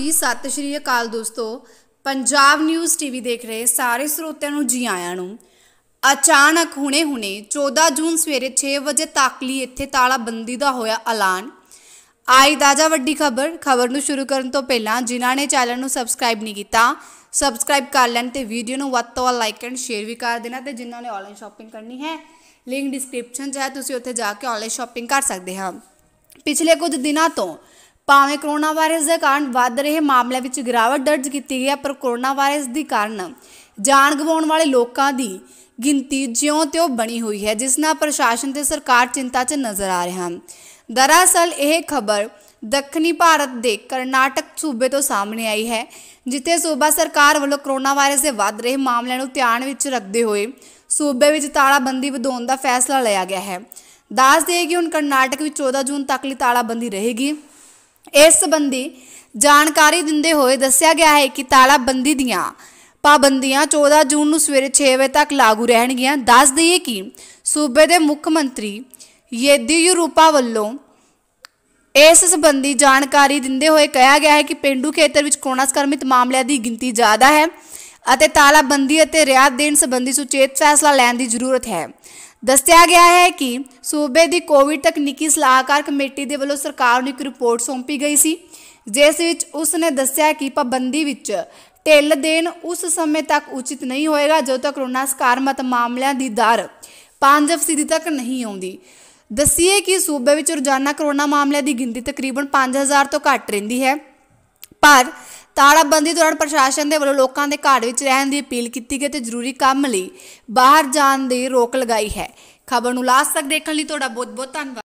ਜੀ ਸਤਿ ਸ਼੍ਰੀ ਅਕਾਲ ਦੋਸਤੋ ਪੰਜਾਬ ਨਿਊਜ਼ ਟੀਵੀ ਦੇਖ ਰਹੇ ਸਾਰੇ ਸਰੋਤਿਆਂ ਨੂੰ ਜੀ ਆਇਆਂ ਨੂੰ ਅਚਾਨਕ ਹੁਣੇ-ਹੁਣੇ 14 ਜੂਨ ਸਵੇਰੇ 6 ਵਜੇ ਲਈ ਇੱਥੇ ਤਾਲਾਬੰਦੀ ਦਾ ਹੋਇਆ ਐਲਾਨ ਆਈ ਦਾਜਾ ਵੱਡੀ ਖਬਰ ਖਬਰ ਨੂੰ ਸ਼ੁਰੂ ਕਰਨ ਤੋਂ ਪਹਿਲਾਂ ਜਿਨ੍ਹਾਂ ਨੇ ਚੈਨਲ ਨੂੰ ਸਬਸਕ੍ਰਾਈਬ ਨਹੀਂ ਕੀਤਾ ਸਬਸਕ੍ਰਾਈਬ ਕਰ ਲੈਣ ਤੇ ਵੀਡੀਓ ਨੂੰ ਵੱਧ ਤੋਂ ਵੱਧ ਲਾਈਕ ਐਂਡ ਸ਼ੇਅਰ ਵੀ ਕਰ ਦੇਣਾ ਤੇ ਜਿਨ੍ਹਾਂ ਨੇ ਆਨਲਾਈਨ ਸ਼ਾਪਿੰਗ ਕਰਨੀ ਹੈ ਲਿੰਕ ਡਿਸਕ੍ਰਿਪਸ਼ਨ 'ਚ ਹੈ ਤੁਸੀਂ ਉੱਥੇ ਜਾ ਕੇ ਆਨਲਾਈਨ ਸ਼ਾਪਿੰਗ ਕਰ ਸਕਦੇ ਹਾਂ ਪਿਛਲੇ ਕੁਝ ਦਿਨਾਂ ਤੋਂ ਭਾਵੇਂ ਕਰੋਨਾ ਵਾਇਰਸ ਦੇ ਕਾਰਨ ਵੱਧ ਰਹੇ ਮਾਮਲਿਆਂ ਵਿੱਚ ਗਿਰਾਵਟ ਦਰਜ ਕੀਤੀ ਗਈ ਹੈ ਪਰ ਕਰੋਨਾ ਵਾਇਰਸ ਦੀ ਕਾਰਨ ਜਾਨ ਗਵਾਉਣ ਵਾਲੇ ਲੋਕਾਂ ਦੀ ਗਿਣਤੀ ਜਿਉਂ ਤਿਉਂ ਬਣੀ ਹੋਈ ਹੈ ਜਿਸ ਨਾਲ ਪ੍ਰਸ਼ਾਸਨ ਤੇ ਸਰਕਾਰ ਚਿੰਤਾ 'ਚ ਨਜ਼ਰ ਆ ਰਹੇ ਹਨ ਦਰਅਸਲ ਇਹ ਖਬਰ ਦੱਖਣੀ ਭਾਰਤ ਦੇ ਕਰਨਾਟਕ ਸੂਬੇ ਤੋਂ ਸਾਹਮਣੇ ਆਈ ਹੈ ਜਿੱਥੇ ਸੂਬਾ ਸਰਕਾਰ ਵੱਲੋਂ ਕਰੋਨਾ ਵਾਇਰਸ ਦੇ ਵੱਧ ਰਹੇ ਮਾਮਲਿਆਂ ਨੂੰ ਧਿਆਨ ਵਿੱਚ ਰੱਖਦੇ ਹੋਏ ਸੂਬੇ ਵਿੱਚ ਤਾਲਾਬੰਦੀ ਵਧਾਉਣ ਦਾ ਫੈਸਲਾ ਲਿਆ ਗਿਆ ਹੈ ਦੱਸ ਦਈਏ ਕਿ ਹੁਣ ਕਰਨਾਟਕ ਵਿੱਚ 14 ਜੂਨ ਤੱਕ ਲਈ ਤਾਲਾਬੰਦੀ ਰਹੇਗੀ ਇਸ ਸੰਬੰਧੀ ਜਾਣਕਾਰੀ ਦਿੰਦੇ ਹੋਏ ਦੱਸਿਆ ਗਿਆ ਹੈ ਕਿ ਤਾਲਾਬੰਦੀ ਦੀਆਂ ਪਾਬੰਦੀਆਂ 14 ਜੂਨ ਨੂੰ ਸਵੇਰੇ 6 ਵਜੇ ਤੱਕ ਲਾਗੂ ਰਹਿਣਗੀਆਂ ਦੱਸ ਦਈਏ ਕਿ ਸੂਬੇ ਦੇ ਮੁੱਖ ਮੰਤਰੀ ਯੇਦੀਯੂਰੂਪਾ ਵੱਲੋਂ ਇਸ ਸੰਬੰਧੀ ਜਾਣਕਾਰੀ ਦਿੰਦੇ ਹੋਏ ਕਿਹਾ ਗਿਆ ਹੈ ਕਿ ਪਿੰਡੂ ਖੇਤਰ ਵਿੱਚ ਕੋਰੋਨਾ ਸੰਕਰਮਿਤ ਮਾਮਲਿਆਂ ਦੀ ਗਿਣਤੀ ਜ਼ਿਆਦਾ ਹੈ ਅਤੇ ਤਾਲਾਬੰਦੀ ਅਤੇ ਰਿਆਤ ਦੇਣ ਸੰਬੰਧੀ ਸੁਚੇਤ ਫੈਸਲਾ ਲੈਣ ਦੀ ਜ਼ਰੂਰਤ ਹੈ ਦੱਸਿਆ ਗਿਆ ਹੈ ਕਿ ਸੂਬੇ ਦੀ ਕੋਵਿਡ ਤਕਨੀਕੀ ਸਲਾਹਕਾਰ ਕਮੇਟੀ ਦੇ ਵੱਲੋਂ ਸਰਕਾਰ ਨੂੰ ਇੱਕ ਰਿਪੋਰਟ ਸੌਂਪੀ ਗਈ ਸੀ ਜਿਸ ਵਿੱਚ ਉਸ ਨੇ ਦੱਸਿਆ ਕਿ ਪਾਬੰਦੀ ਵਿੱਚ ਢਿੱਲ ਦੇਣ ਉਸ ਸਮੇਂ ਤੱਕ ਉਚਿਤ ਨਹੀਂ ਹੋਏਗਾ ਜਦੋਂ ਤੱਕ ਕਰੋਨਾ ਸਕਾਰਮਤ ਮਾਮਲਿਆਂ ਦੀ ਦਰ 5% ਤੱਕ ਨਹੀਂ ਆਉਂਦੀ ਦੱਸੀਏ ਕਿ ਸੂਬੇ ਵਿੱਚ ਰੋਜ਼ਾਨਾ ਕਰੋਨਾ ਮਾਮਲਿਆਂ ਦੀ ਗਿਣਤੀ ਤਕਰੀਬਨ 5000 ਤੋਂ ਘੱਟ ਰਹਿੰਦੀ ਹੈ ਪਰ ਤਾਲਾਬੰਦੀ ਦੌਰਾਨ ਪ੍ਰਸ਼ਾਸਨ ਦੇ ਵੱਲੋਂ ਲੋਕਾਂ ਦੇ ਘਰ ਵਿੱਚ ਰਹਿਣ ਦੀ ਅਪੀਲ ਕੀਤੀ ਗਈ ਤੇ ਜ਼ਰੂਰੀ ਕੰਮ ਲਈ ਬਾਹਰ ਜਾਣ ਦੀ ਰੋਕ ਲਗਾਈ ਹੈ ਖਬਰ ਨੂੰ ਲਾਸਟ ਤੱਕ ਦੇਖਣ ਲਈ ਤੁਹਾਡਾ ਬਹੁਤ ਬਹੁਤ ਧੰਨਵਾਦ